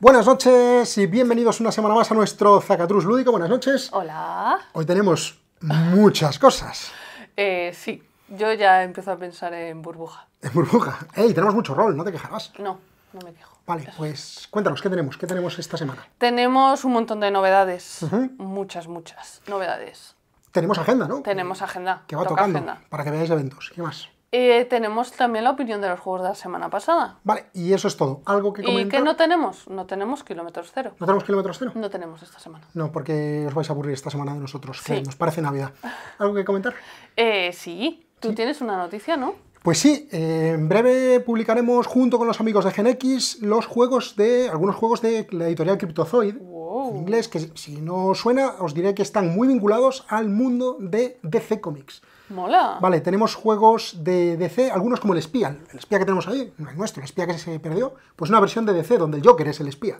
Buenas noches y bienvenidos una semana más a nuestro Zacatrus Lúdico. Buenas noches. Hola. Hoy tenemos muchas cosas. Eh, sí, yo ya empiezo a pensar en burbuja. En burbuja. ¡Ey! Tenemos mucho rol, no te quejarás. No, no me quejo. Vale, pues cuéntanos, ¿qué tenemos? ¿Qué tenemos esta semana? Tenemos un montón de novedades. Muchas, muchas novedades. Tenemos agenda, ¿no? Tenemos agenda. Que va tocando para que veáis eventos. ¿Qué más? Eh, tenemos también la opinión de los juegos de la semana pasada. Vale, y eso es todo. ¿Algo que ¿Y qué no tenemos? No tenemos kilómetros cero. ¿No tenemos kilómetros cero? No tenemos esta semana. No, porque os vais a aburrir esta semana de nosotros, sí. nos parece Navidad. ¿Algo que comentar? Eh, sí, tú tienes una noticia, ¿no? Pues sí, eh, en breve publicaremos junto con los amigos de GenX los juegos de. algunos juegos de la editorial Cryptozoid. En inglés, que si no suena, os diré que están muy vinculados al mundo de DC Comics. Mola. Vale, tenemos juegos de DC, algunos como el espía. El espía que tenemos ahí, no nuestro, el espía que se perdió, pues una versión de DC donde el Joker es el espía.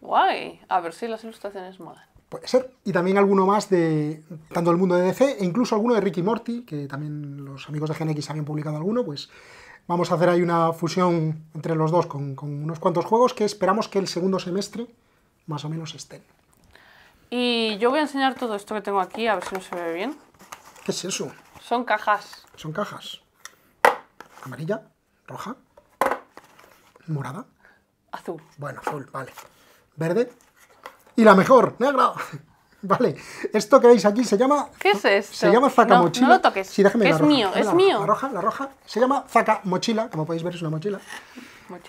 Guay, a ver si las ilustraciones molan. Puede ser. Y también alguno más de tanto el mundo de DC e incluso alguno de Ricky Morty, que también los amigos de GNX habían publicado alguno, pues vamos a hacer ahí una fusión entre los dos con, con unos cuantos juegos que esperamos que el segundo semestre más o menos estén. Y yo voy a enseñar todo esto que tengo aquí, a ver si no se ve bien. ¿Qué es eso? Son cajas. Son cajas. Amarilla, roja, morada. Azul. Bueno, azul, vale. Verde. Y la mejor, negra. Vale, esto que veis aquí se llama... ¿Qué es esto? Se llama zaca mochila. no lo toques, sí, es mío, es mío. La roja, la roja, se llama zaca mochila, como podéis ver es una mochila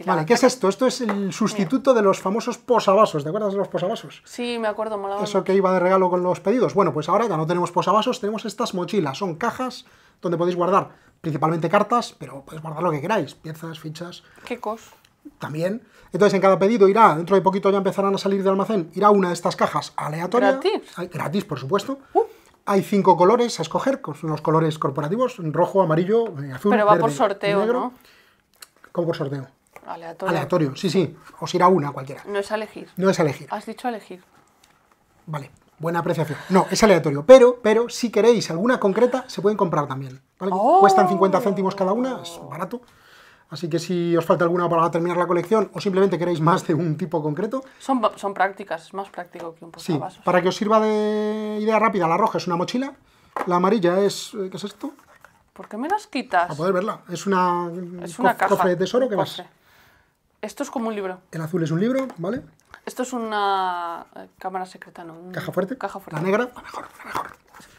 vale, ¿qué es esto? Esto es el sustituto de los famosos posavasos. ¿Te acuerdas de los posavasos? Sí, me acuerdo, molaba. Eso que iba de regalo con los pedidos. Bueno, pues ahora ya no tenemos posavasos, tenemos estas mochilas. Son cajas donde podéis guardar principalmente cartas, pero podéis guardar lo que queráis, piezas, fichas. ¿Qué cos? También. Entonces, en cada pedido irá, dentro de poquito ya empezarán a salir del almacén, irá una de estas cajas aleatoria. ¿Gratis? gratis, por supuesto. Uh. Hay cinco colores a escoger, con los colores corporativos, rojo, amarillo, eh, azul, Pero va por sorteo, ¿no? ¿Cómo por sorteo? Aleatorio. sí, sí. Os irá una cualquiera. No es elegir. No es elegir. Has dicho elegir. Vale, buena apreciación. No, es aleatorio. Pero, pero, si queréis alguna concreta, se pueden comprar también. Oh. Cuestan 50 céntimos cada una, es barato. Así que si os falta alguna para terminar la colección o simplemente queréis más de un tipo concreto. Son, prácticas, es más práctico que un poco. Sí, para que os sirva de idea rápida, la roja es una mochila, la amarilla es... Eh, ¿Qué es esto? ¿Por qué me las quitas? A poder verla. Es una, es una de tesoro que vas... Esto es como un libro. El azul es un libro, ¿vale? Esto es una eh, cámara secreta, ¿no? ¿Caja fuerte? Caja fuerte. ¿La negra? mejor, mejor.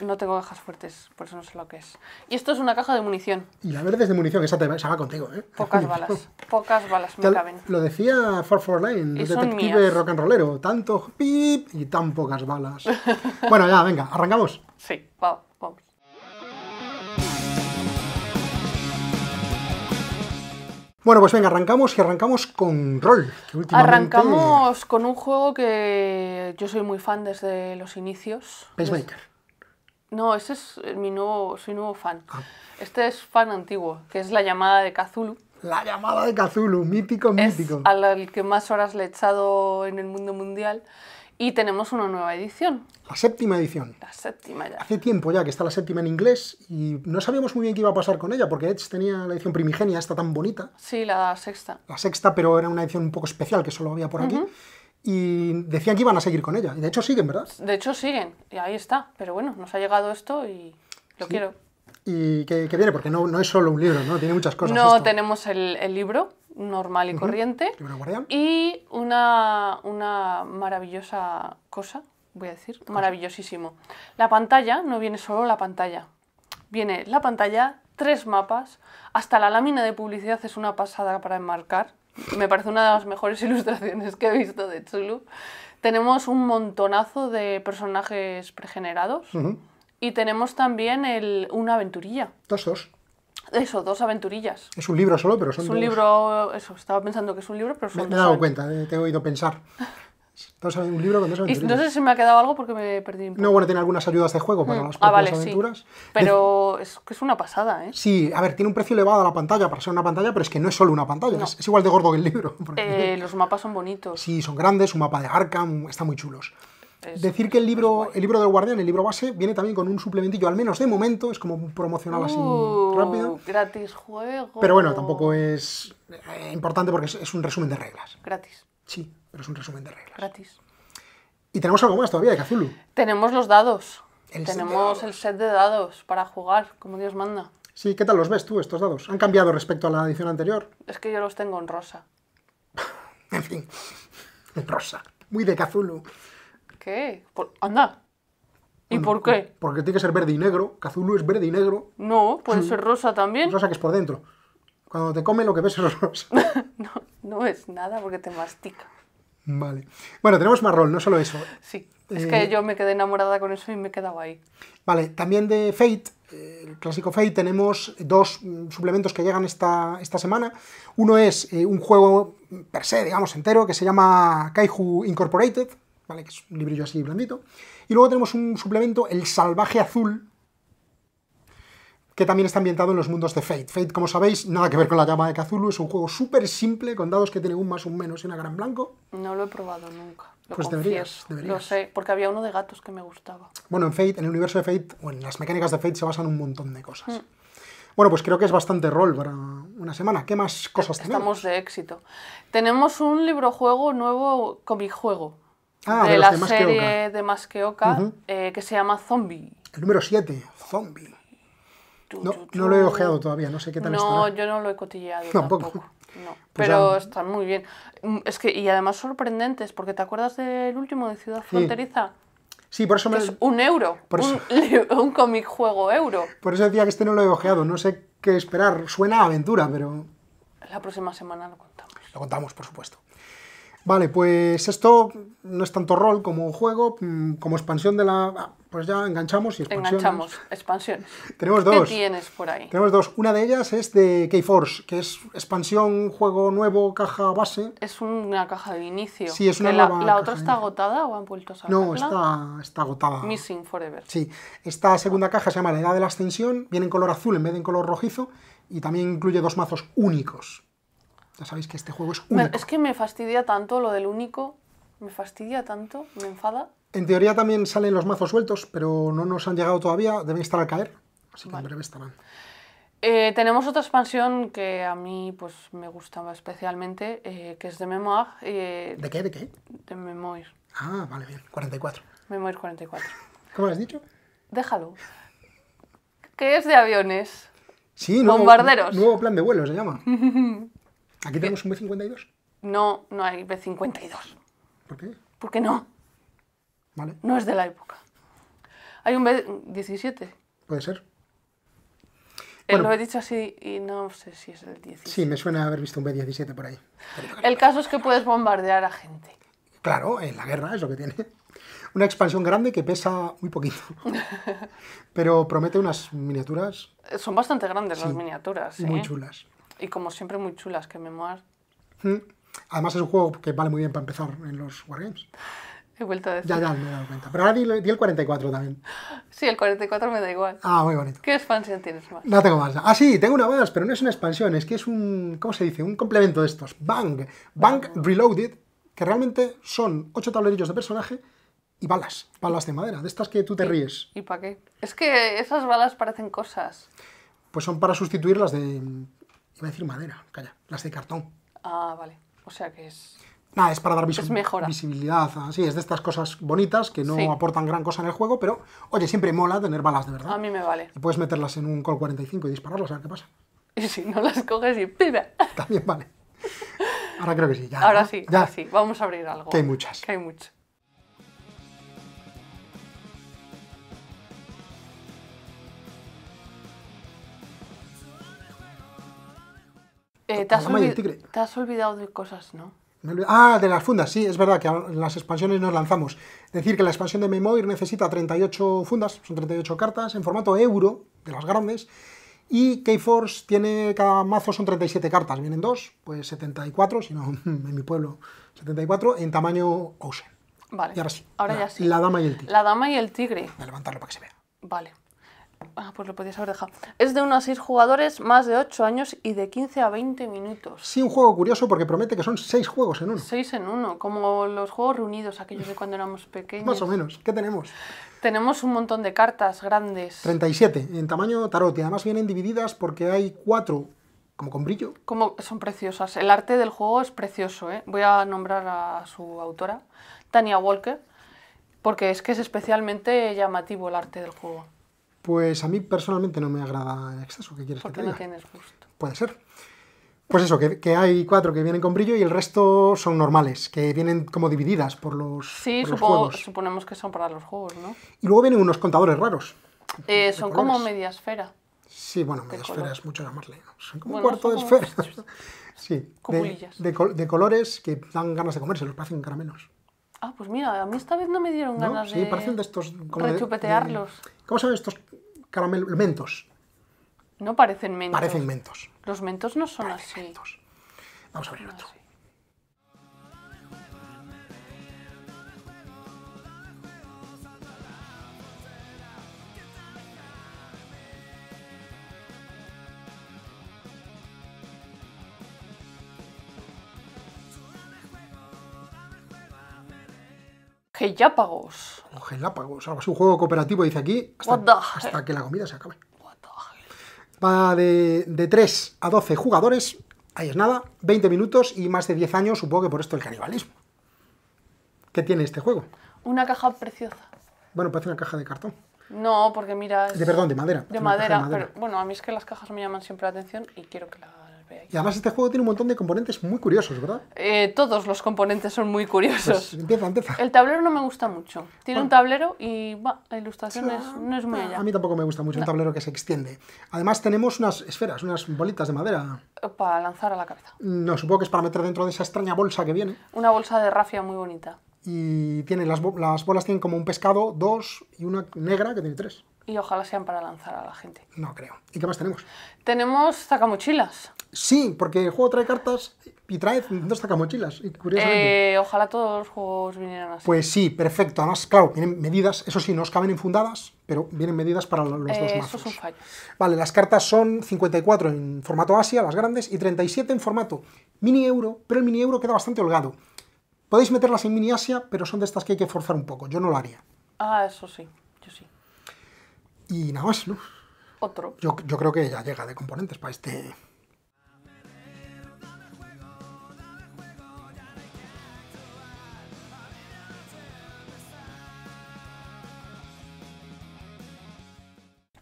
No tengo cajas fuertes, por eso no sé lo que es. Y esto es una caja de munición. Y la verde es de munición, esa te esa va contigo, ¿eh? Pocas balas, pocas balas me caben. Lo decía for Line, el detective rock and rollero. Tanto pip y tan pocas balas. bueno, ya, venga, arrancamos. Sí, vamos. Bueno, pues venga, arrancamos y arrancamos con Roll, Arrancamos con un juego que yo soy muy fan desde los inicios. Pacemaker. No, ese es eh, mi nuevo, soy nuevo fan. Ah. Este es fan antiguo, que es la llamada de Cthulhu. La llamada de Cthulhu, mítico, mítico. Es al que más horas le he echado en el mundo mundial y tenemos una nueva edición. La séptima edición. La séptima ya. Hace tiempo ya que está la séptima en inglés y no sabíamos muy bien qué iba a pasar con ella porque Edge tenía la edición primigenia, esta tan bonita. Sí, la sexta. La sexta, pero era una edición un poco especial que solo había por aquí. Y decían que iban a seguir con ella. Y de hecho siguen, ¿verdad? De hecho siguen. Y ahí está. Pero bueno, nos ha llegado esto y lo quiero. Y que, viene, porque no, no es solo un libro, ¿no? Tiene muchas cosas. No, tenemos el, el libro, normal y corriente. Y una, una, maravillosa cosa, voy a decir, maravillosísimo. La pantalla, no viene solo la pantalla, viene la pantalla, tres mapas, hasta la lámina de publicidad es una pasada para enmarcar. Me parece una de las mejores ilustraciones que he visto de Chulu. Tenemos un montonazo de personajes pregenerados. Y tenemos también una aventurilla. Dos, eso, dos aventurillas. Es un libro solo, pero son Es un libro, eso, estaba pensando que es un libro, pero son Me, me he dado cuenta, eh, te he oído pensar. Dos, un libro con dos aventurillas. no sé si me ha quedado algo porque me perdí. No, bueno, tiene algunas ayudas de juego para mm. las ah, vale, aventuras. Sí. Pero es, que es una pasada, ¿eh? Sí, a ver, tiene un precio elevado a la pantalla para ser una pantalla, pero es que no es solo una pantalla, es, igual de gordo que el libro. Eh, los mapas son bonitos. Sí, son grandes, un mapa de Arkham, están muy chulos. Decir que el libro, el libro del guardián, el libro base, viene también con un suplementillo, al menos de momento, es como promocional así uh, rápido. Gratis juego. Pero bueno, tampoco es eh, importante porque es, un resumen de reglas. Gratis. Sí, pero es un resumen de reglas. Gratis. Y tenemos algo más todavía de cazulu Tenemos los dados. tenemos el set de dados para jugar, como Dios manda. Sí, ¿qué tal los ves tú, estos dados? ¿Han cambiado respecto a la edición anterior? Es que yo los tengo en rosa. en fin, en rosa. Muy de cazulu ¿Qué? Por... Anda. ¿Y por qué? Pues, porque tiene que ser verde y negro. Kazulu es verde y negro. No, puede mm. ser rosa también. Rosa que es por dentro. Cuando te come lo que ves es rosa. no, no es nada porque te mastica. Vale. Bueno, tenemos marrón, no solo eso. Sí. Es que eh, yo me quedé enamorada con eso y me he quedado ahí. Vale, también de Fate, eh, el clásico Fate, tenemos dos mm, suplementos que llegan esta, esta semana. Uno es eh, un juego per se, digamos, entero, que se llama Kaiju Incorporated, ¿vale? Que es un librillo así blandito. Y luego tenemos un suplemento, El Salvaje Azul, que también está ambientado en los mundos de Fate. Fate, como sabéis, nada que ver con la llama de Cthulhu, es un juego súper simple, con dados que tiene un más, un menos y una gran blanco. No lo he probado nunca. pues deberías, deberías. Lo sé, porque había uno de gatos que me gustaba. Bueno, en Fate, en el universo de Fate, o en las mecánicas de Fate, se basan un montón de cosas. Mm. Bueno, pues creo que es bastante rol para una semana. ¿Qué más cosas tenemos? Estamos de éxito. Tenemos un librojuego nuevo, juego Ah, de, la serie de Más que eh, que se llama Zombie. El número 7, Zombie. no, lo he ojeado todavía, no sé qué tal no, No, yo no lo he cotilleado tampoco. No, pues pero está muy bien. Mm, es que, y además sorprendentes, porque ¿te acuerdas del último de Ciudad Fronteriza? Sí, por eso me... Es un euro. Un, un cómic juego euro. Por eso decía que este no lo he ojeado. No sé qué esperar. Suena a aventura, pero... La próxima semana lo contamos. Lo contamos, por supuesto. Vale, pues esto no es tanto rol como juego, mm, como expansión de la... Ah, pues ya enganchamos y Enganchamos, expansión. Tenemos dos. ¿Qué tienes por ahí? Tenemos dos. Una de ellas es de Keyforce, que es expansión, juego nuevo, caja base. Es una caja de inicio. Sí, es una La, otra está agotada o han vuelto a salir. No, está, está agotada. Missing Forever. Sí. Esta segunda caja se llama La Edad de la Ascensión, viene en color azul en vez de en color rojizo, y también incluye dos mazos únicos ya sabéis que este juego es único. Es que me fastidia tanto lo del único. Me fastidia tanto, me enfada. En teoría también salen los mazos sueltos, pero no nos han llegado todavía. Deben estar al caer, así que en breve estarán. Eh, tenemos otra expansión que a mí pues, me gustaba especialmente, eh, que es de Memoir. Eh, ¿De qué? ¿De qué? De Memoir. Ah, vale, bien. 44. Memoir 44. ¿Cómo lo has dicho? Déjalo. Que es de aviones. Sí, nuevo, Bombarderos. Nuevo plan de vuelo se llama. ¿Aquí tenemos un B52? No, no hay B52. ¿Por qué? Porque no. Vale. No es de la época. Hay un B17. Puede ser. Eh, lo he dicho así y no sé si es el 17. Sí, me suena haber visto un B17 por ahí. El caso es que puedes bombardear a gente. Claro, en la guerra es lo que tiene. Una expansión grande que pesa muy poquito. Pero promete unas miniaturas. Son bastante grandes las miniaturas. Muy ¿eh? chulas. Y como siempre, muy chulas, que me Mm. Además, es un juego que vale muy bien para empezar en los Wargames. He vuelto a decir. Ya, ya, me he dado cuenta. Pero ahora di, el 44 también. Sí, el 44 me da igual. Ah, muy bonito. ¿Qué expansión tienes más? No tengo más. Ah, sí, tengo una más, pero no es una expansión, es que es un. ¿Cómo se dice? Un complemento de estos. Bang. Bang Reloaded, que realmente son ocho tablerillos de personaje y balas. Balas de madera, de estas que tú te ríes. ¿Y para qué? Es que esas balas parecen cosas. Pues son para sustituirlas de Iba a decir madera, calla, las de cartón. Ah, vale. O sea que es. Nada, es para dar visibilidad es ah, visibilidad. Así es de estas cosas bonitas que no aportan gran cosa en el juego, pero oye, siempre mola tener balas de verdad. A mí me vale. Y puedes meterlas en un Col 45 y dispararlas a ver qué pasa. Y si no las coges y pide También vale. Ahora creo que sí, ya. Ahora sí, ya. sí. Vamos a abrir algo. Que hay muchas. Que hay muchas. Eh, te, has olvidado de cosas, ¿no? Ah, de las fundas, sí, es verdad que en las expansiones nos lanzamos. Es decir, que la expansión de Memoir necesita 38 fundas, son 38 cartas, en formato euro, de las grandes, y Keyforce tiene, cada mazo son 37 cartas, vienen dos, pues 74, si no, en mi pueblo, 74, en tamaño Ocean. Vale. Y ahora sí. Ahora ya sí. La dama y el tigre. La dama y el tigre. Voy a levantarlo para que se vea. Vale. Ah, pues lo podías haber dejado. Es de unos seis 6 jugadores, más de 8 años y de 15 a 20 minutos. Sí, un juego curioso porque promete que son 6 juegos en uno. 6 en uno, como los juegos reunidos, aquellos de cuando éramos pequeños. más o menos. ¿Qué tenemos? Tenemos un montón de cartas grandes. 37, en tamaño tarot. Y además vienen divididas porque hay cuatro, como con brillo. Como son preciosas. El arte del juego es precioso. ¿eh? Voy a nombrar a su autora, Tania Walker, porque es que es especialmente llamativo el arte del juego. Pues a mí personalmente no me agrada el exceso. ¿Qué quieres Porque que te no tienes gusto. Puede ser. Pues eso, que, hay cuatro que vienen con brillo y el resto son normales, que vienen como divididas por los. Sí, suponemos que son para los juegos, ¿no? Y luego vienen unos contadores raros. Eh, son como media esfera. Sí, bueno, media esfera es mucho más llamarle. Son como un cuarto de esfera. sí, de, de, colores que dan ganas de comerse, los parecen caramelos. Ah, pues mira, a mí esta vez no me dieron ganas sí, de. Sí, parecen de estos. Como rechupetearlos. ¿Cómo son estos mentos. No parecen mentos. Parecen mentos. Los mentos no son así. Vamos a abrir otro. Gelápagos. Un gelápagos, algo un juego cooperativo, dice aquí, hasta, que la comida se acabe. Va de, de 3 a 12 jugadores, ahí es nada, 20 minutos y más de 10 años, supongo que por esto el canibalismo. ¿Qué tiene este juego? Una caja preciosa. Bueno, parece una caja de cartón. No, porque mira... De perdón, de madera. De madera, bueno, a mí es que las cajas me llaman siempre la atención y quiero que la y además este juego tiene un montón de componentes muy curiosos, ¿verdad? Eh, todos los componentes son muy curiosos. Pues empieza, empieza. El tablero no me gusta mucho. Tiene un ah. tablero y la ilustración ah, no es muy allá. A mí tampoco me gusta mucho un tablero que se extiende. Además tenemos unas esferas, unas bolitas de madera. Para lanzar a la cabeza. No, supongo que es para meter dentro de esa extraña bolsa que viene. Una bolsa de rafia muy bonita. Y las, las bolas tienen como un pescado, dos, y una negra que tiene tres. Y ojalá sean para lanzar a la gente. No creo. ¿Y qué más tenemos? Tenemos sacamochilas. Sí, porque el juego trae cartas y trae dos sacamochilas, eh, ojalá todos los juegos vinieran así. Pues sí, perfecto. Además, claro, vienen medidas, eso sí, no os caben infundadas, pero vienen medidas para los dos eh, mazos. Eso es un fallo. Vale, las cartas son 54 en formato Asia, las grandes, y 37 en formato mini euro, pero el mini euro queda bastante holgado. Podéis meterlas en mini Asia, pero son de estas que hay que forzar un poco. Yo no lo haría. Ah, eso sí, yo sí. Y nada más, ¿no? Otro. yo creo que ya llega de componentes para este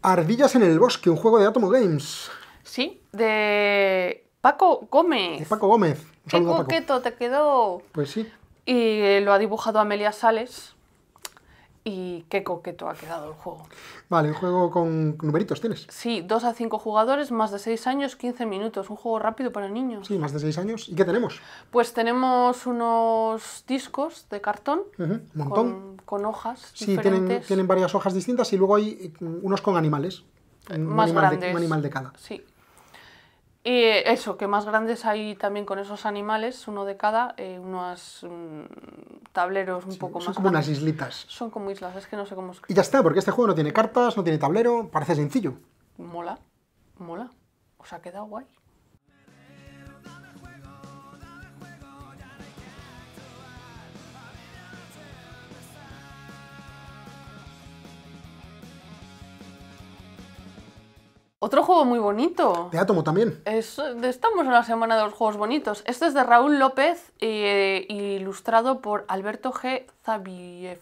Ardillas en el bosque, un juego de Atomo Games. Sí, de Paco Gómez. De Paco Gómez. Qué coqueto te quedó. Pues sí. Y lo ha dibujado Amelia Sales y qué coqueto ha quedado el juego. Vale, un juego con numeritos tienes. Sí, 2 a 5 jugadores, más de 6 años, 15 minutos, un juego rápido para niños. Sí, más de 6 años. ¿Y qué tenemos? Pues tenemos unos discos de cartón, un montón. Con, hojas. Sí, Tienen, tienen varias hojas distintas y luego hay eh, unos con animales. Un más animal un animal de cada. Sí. Y eso, que más grandes hay también con esos animales, uno de cada, eh, unos mm, tableros un poco más. Son como unas islitas. Son como islas, es que no sé cómo Y ya está, porque este juego no tiene cartas, no tiene tablero, parece sencillo. Mola, mola. O sea, queda guay. Otro juego muy bonito. De Átomo también. estamos en la semana de los juegos bonitos. Este es de Raúl López, y eh, ilustrado por Alberto G. Zabiev.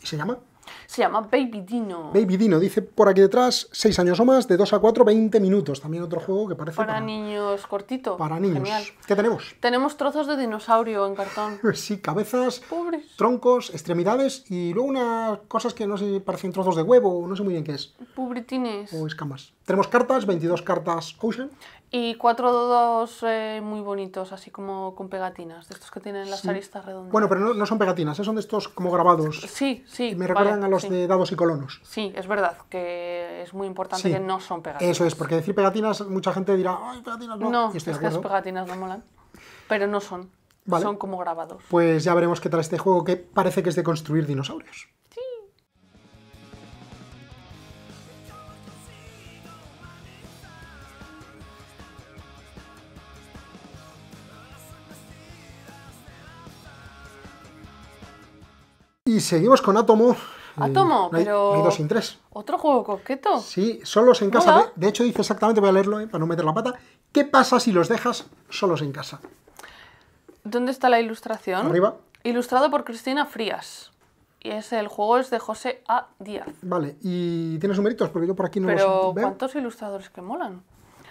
¿Se llama? Se llama Baby Dino. Baby Dino, dice por aquí detrás, 6 años o más, de 2 a 4, 20 minutos. También otro juego que parece. Para, niños cortito. Para niños. ¿Qué tenemos? Tenemos trozos de dinosaurio en cartón. sí, cabezas, Pobres. troncos, extremidades y luego unas cosas que no sé parecen trozos de huevo, no sé muy bien qué es. Pubritines. O escamas. Tenemos cartas, 22 cartas Ocean. Y cuatro dodos eh, muy bonitos, así como con pegatinas, de estos que tienen las aristas redondas. Bueno, pero no, son pegatinas, eh, son de estos como grabados. Sí, sí. Me recuerdan a los de dados y colonos. Sí, es verdad, que es muy importante que no son pegatinas. Eso es, porque decir pegatinas, mucha gente dirá, ¡ay, pegatinas no! No, pegatinas no molan. Pero no son, son como grabados. Pues ya veremos qué tal este juego que parece que es de construir dinosaurios. Y seguimos con Atomo. Atomo, eh, pero. dos sin tres. Otro juego coqueto. Sí, solos en casa. De, hecho, dice exactamente, voy a leerlo eh, para no meter la pata. ¿Qué pasa si los dejas solos en casa? ¿Dónde está la ilustración? Arriba. Ilustrado por Cristina Frías. Y es el juego es de José A. Díaz. Vale, y tienes numeritos porque yo por aquí no veo. Pero ¿cuántos ilustradores que molan?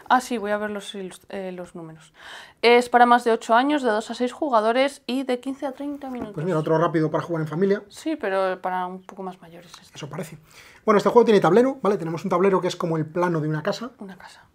Ah, sí, voy a ver los, eh, los números. Es para más de 8 años, de 2 a 6 jugadores y de 15 a 30 pues minutos. Pues mira, otro rápido para jugar en familia. Sí, pero para un poco más mayores. Este. Eso parece. Bueno, este juego tiene tablero, ¿vale? Tenemos un tablero que es como el plano de una casa. Una casa.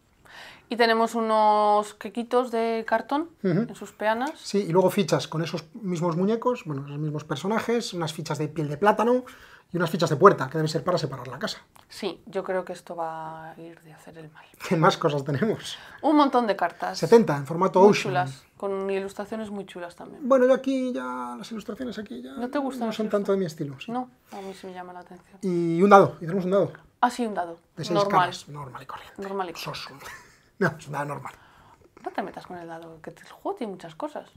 Y tenemos unos quequitos de cartón en sus peanas. Sí, y luego fichas con esos mismos muñecos, bueno, los mismos personajes, unas fichas de piel de plátano y unas fichas de puerta, que deben ser para separar la casa. Sí, yo creo que esto va a ir de hacer el mal. ¿Qué más cosas tenemos? Un montón de cartas. 70, en formato muy Chulas, con ilustraciones muy chulas también. Bueno, yo aquí ya, las ilustraciones aquí ya... ¿No te gustan? No son tanto de mi estilo. No, a mí sí me llama la atención. Y un dado, y tenemos un dado. Ah, sí, un dado. De seis normal. normal y corriente. Normal y no, es nada normal. No te metas con el dado, que el juego y muchas cosas.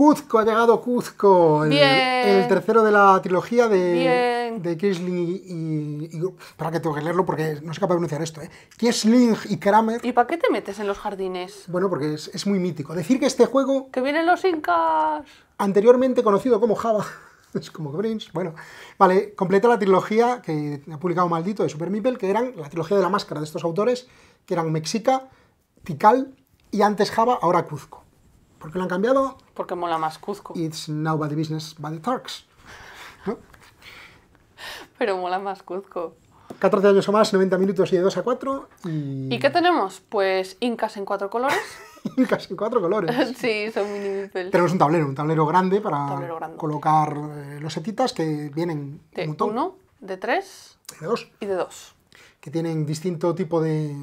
Cuzco, ha llegado Cuzco, el, el tercero de la trilogía de, y, Espera que tengo que leerlo porque no soy capaz de pronunciar esto, ¿eh? Kisling y Kramer. ¿Y para qué te metes en los jardines? Bueno, porque es, muy mítico. Decir que este juego... ¡Que vienen los incas! Anteriormente conocido como Java... es como Grinch. Bueno, vale, completa la trilogía que ha publicado Maldito de Super Meeple, que eran la trilogía de la máscara de estos autores, que eran Mexica, Tikal y antes Java, ahora Cuzco. ¿Por qué lo han cambiado? Porque mola más Cuzco. It's the business by the Turks. Pero mola más Cuzco. 14 años o más, 90 minutos y de 2 a 4. ¿Y, qué tenemos? Pues incas en cuatro colores. incas en cuatro colores. sí, son mini -mipel. Tenemos un tablero, un tablero grande para colocar eh, los setitas que vienen de un montón. de tres de 2. Y de dos. Que tienen distinto tipo de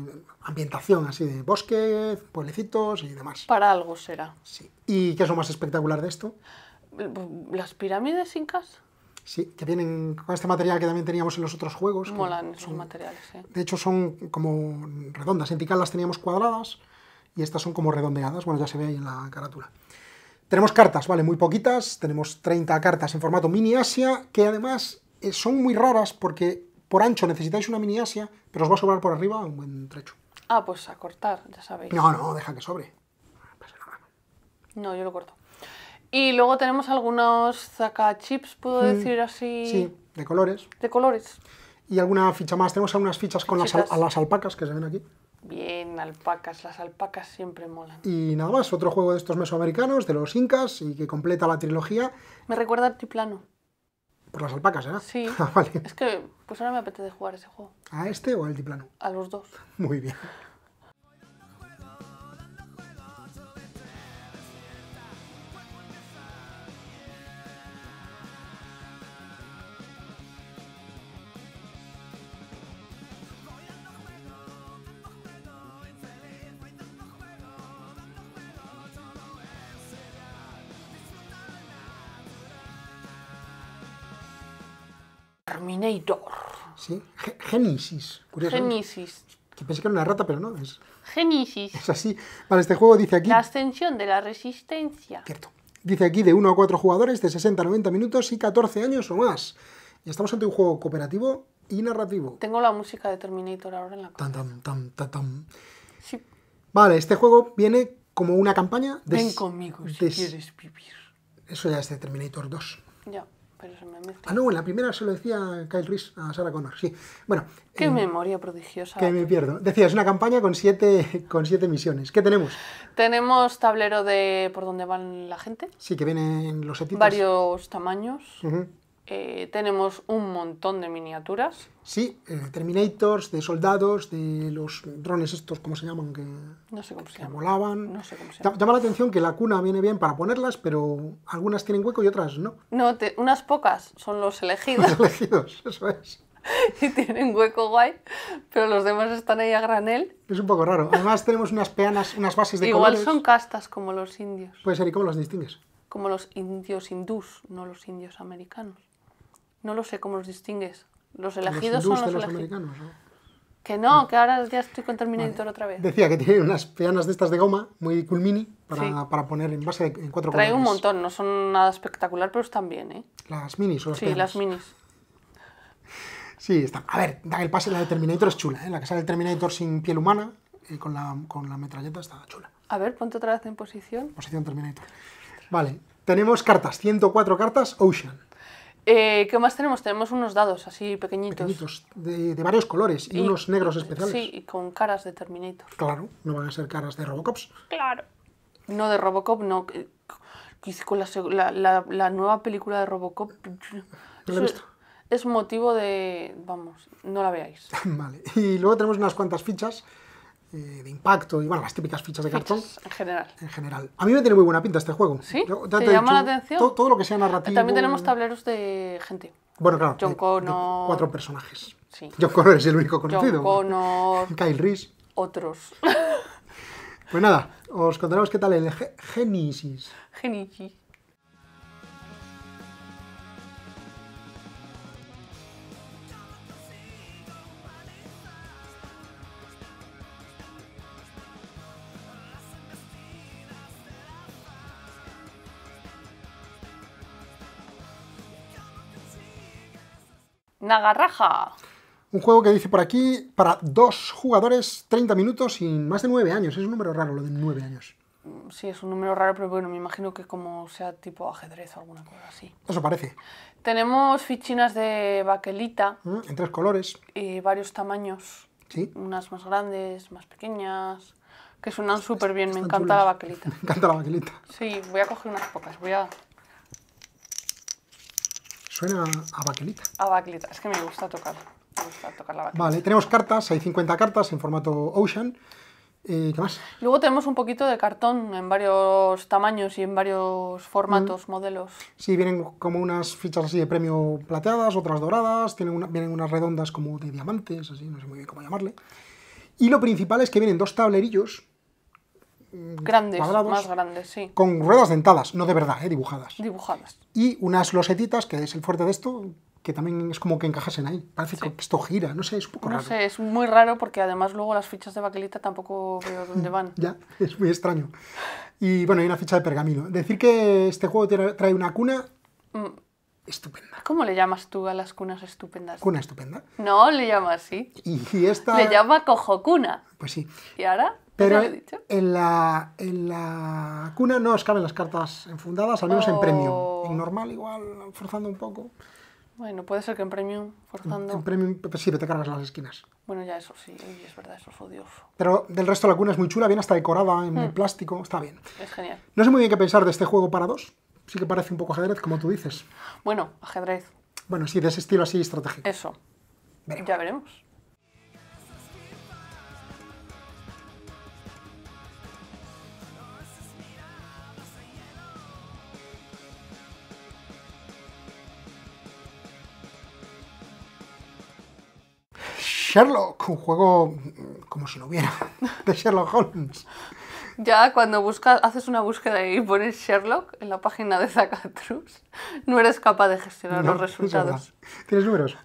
ambientación así de bosque, pueblecitos y demás. Para algo será. Sí. ¿Y qué es lo más espectacular de esto? Las pirámides incas. Sí, que vienen con este material que también teníamos en los otros juegos. Molan esos son, materiales, De hecho, son como redondas. En Tikal las teníamos cuadradas y estas son como redondeadas. Bueno, ya se ve ahí en la carátula. Tenemos cartas, ¿vale? Muy poquitas. Tenemos 30 cartas en formato mini Asia, que además eh, son muy raras porque por ancho necesitáis una mini Asia, pero os va a sobrar por arriba un buen trecho. Ah, pues a cortar, ya sabéis. No, no, deja que sobre. No, yo lo corto. Y luego tenemos algunos chips, puedo mm, decir así. Sí, de colores. De colores. Y alguna ficha más. Tenemos algunas fichas con Las, alpacas que se ven aquí. Bien, alpacas. Las alpacas siempre molan. Y nada más, otro juego de estos mesoamericanos, de los incas, y que completa la trilogía. Me recuerda a tiplano. Por las alpacas, ¿verdad? Sí. Ah, es que pues ahora me apetece jugar ese juego. ¿A este o al altiplano? A los dos. Muy bien. Terminator. Sí, Genesis, curioso. Genesis. Que pensé que era una rata, pero no. Es, Genesis. Es así. Vale, este juego dice aquí. La ascensión de la resistencia. Cierto. Dice aquí de 1 a 4 jugadores de 60 a 90 minutos y 14 años o más. Y estamos ante un juego cooperativo y narrativo. Tengo la música de Terminator ahora en la cabeza. Tan, tan, tan, tan, Sí. Vale, este juego viene como una campaña de... Ven conmigo si quieres vivir. Eso ya es de Terminator 2. Ya. Ah, no, en la primera se lo decía Kyle Reese a Sarah Connor, sí. Bueno. Qué eh, memoria prodigiosa. Que me pierdo. Decía, es una campaña con siete, con siete misiones. ¿Qué tenemos? Tenemos tablero de por dónde van la gente. Sí, que vienen los Varios tamaños. Eh, tenemos un montón de miniaturas. Sí, eh, Terminators, de soldados, de los drones estos, ¿cómo se llaman? Que, se llaman. volaban. No sé cómo se llaman. Llama la atención que la cuna viene bien para ponerlas, pero algunas tienen hueco y otras no. No, unas pocas son los elegidos. Los elegidos, eso es. y tienen hueco guay, pero los demás están ahí a granel. Es un poco raro. Además tenemos unas peanas, unas bases de Igual son castas como los indios. Puede ser, ¿y cómo las distingues? Como los indios hindús, no los indios americanos. No lo sé cómo los distingues. Los elegidos son los, los ¿no? Que no, que ahora ya estoy con Terminator otra vez. Decía que tiene unas peanas de estas de goma, muy culmini, para, para poner en base en cuatro Trae un montón, no son nada espectacular, pero están bien, ¿eh? Las minis o las Sí, las minis. Sí, están. A ver, da el pase, la de Terminator es chula, ¿eh? La que sale el Terminator sin piel humana y eh, con la, con la metralleta está chula. A ver, ponte otra vez en posición. Posición Terminator. Vale, tenemos cartas, 104 cartas, Ocean. Eh, ¿Qué más tenemos? Tenemos unos dados así pequeñitos. de, varios colores y, unos negros especiales. Sí, y con caras de Terminator. Claro, no van a ser caras de Robocop. Claro. No de Robocop, no. Eh, con la, nueva película de Robocop. No la he visto es motivo de, vamos, no la veáis. vale, y luego tenemos unas cuantas fichas eh, de impacto y bueno, las típicas fichas de cartón. En general. En general. A mí me tiene muy buena pinta este juego. Sí, te, llama la atención. Todo, lo que sea narrativo. También tenemos tableros de gente. Bueno, claro. John cuatro personajes. Sí. John Connor es el único conocido. John Connor. Kyle Reese. Otros. pues nada, os contaremos qué tal el Genesis. Genesis. Nagarraja. Un juego que dice por aquí, para dos jugadores, 30 minutos y más de 9 años. Es un número raro lo de 9 años. Mm, sí, es un número raro, pero bueno, me imagino que como sea tipo ajedrez o alguna cosa así. Eso parece. Tenemos fichinas de baquelita. Mm, en tres colores. Y varios tamaños. Sí. Unas más grandes, más pequeñas, que suenan súper bien. Me encanta la baquelita. Me encanta la baquelita. Sí, voy a coger unas pocas. Voy a Suena a baquelita. A baquelita, es que me gusta tocar. la Vale, tenemos cartas, hay 50 cartas en formato Ocean. Eh, ¿Qué más? Luego tenemos un poquito de cartón en varios tamaños y en varios formatos, mm. modelos. Sí, vienen como unas fichas así de premio plateadas, otras doradas, tienen vienen unas redondas como de diamantes, así, no sé muy bien cómo llamarle. Y lo principal es que vienen dos tablerillos grandes, más grandes, sí. con ruedas dentadas, no de verdad, eh, dibujadas. Dibujadas. Y unas losetitas, que es el fuerte de esto, que también es como que encajasen ahí. Parece que esto gira, no sé, es un poco raro. No sé, es muy raro porque además luego las fichas de baquelita tampoco veo dónde van. ya, es muy extraño. Y bueno, hay una ficha de pergamino. Decir que este juego trae una cuna mm. estupenda. ¿Cómo le llamas tú a las cunas estupendas? Cuna estupenda. No, le llama así. Y, y esta... Le llama cojocuna. Pues sí. ¿Y ahora? Pero en la, en la cuna no os caben las cartas enfundadas, al menos en premium. Oh. En normal igual, forzando un poco. Bueno, puede ser que en premium, forzando... En premium pues sí, te cargas las esquinas. Bueno, ya eso sí, es verdad, eso es odioso. Pero del resto la cuna es muy chula, bien hasta decorada en hmm. plástico, está bien. Es genial. No sé muy bien qué pensar de este juego para dos. Sí que parece un poco ajedrez, como tú dices. Bueno, ajedrez. Bueno, sí, de ese estilo así estratégico. Eso. Ya veremos. Sherlock, un juego mm, como si no hubiera, de Sherlock Holmes. Ya cuando haces una búsqueda y pones Sherlock en la página de Zacatrus, no eres capaz de gestionar los resultados. ¿Tienes números?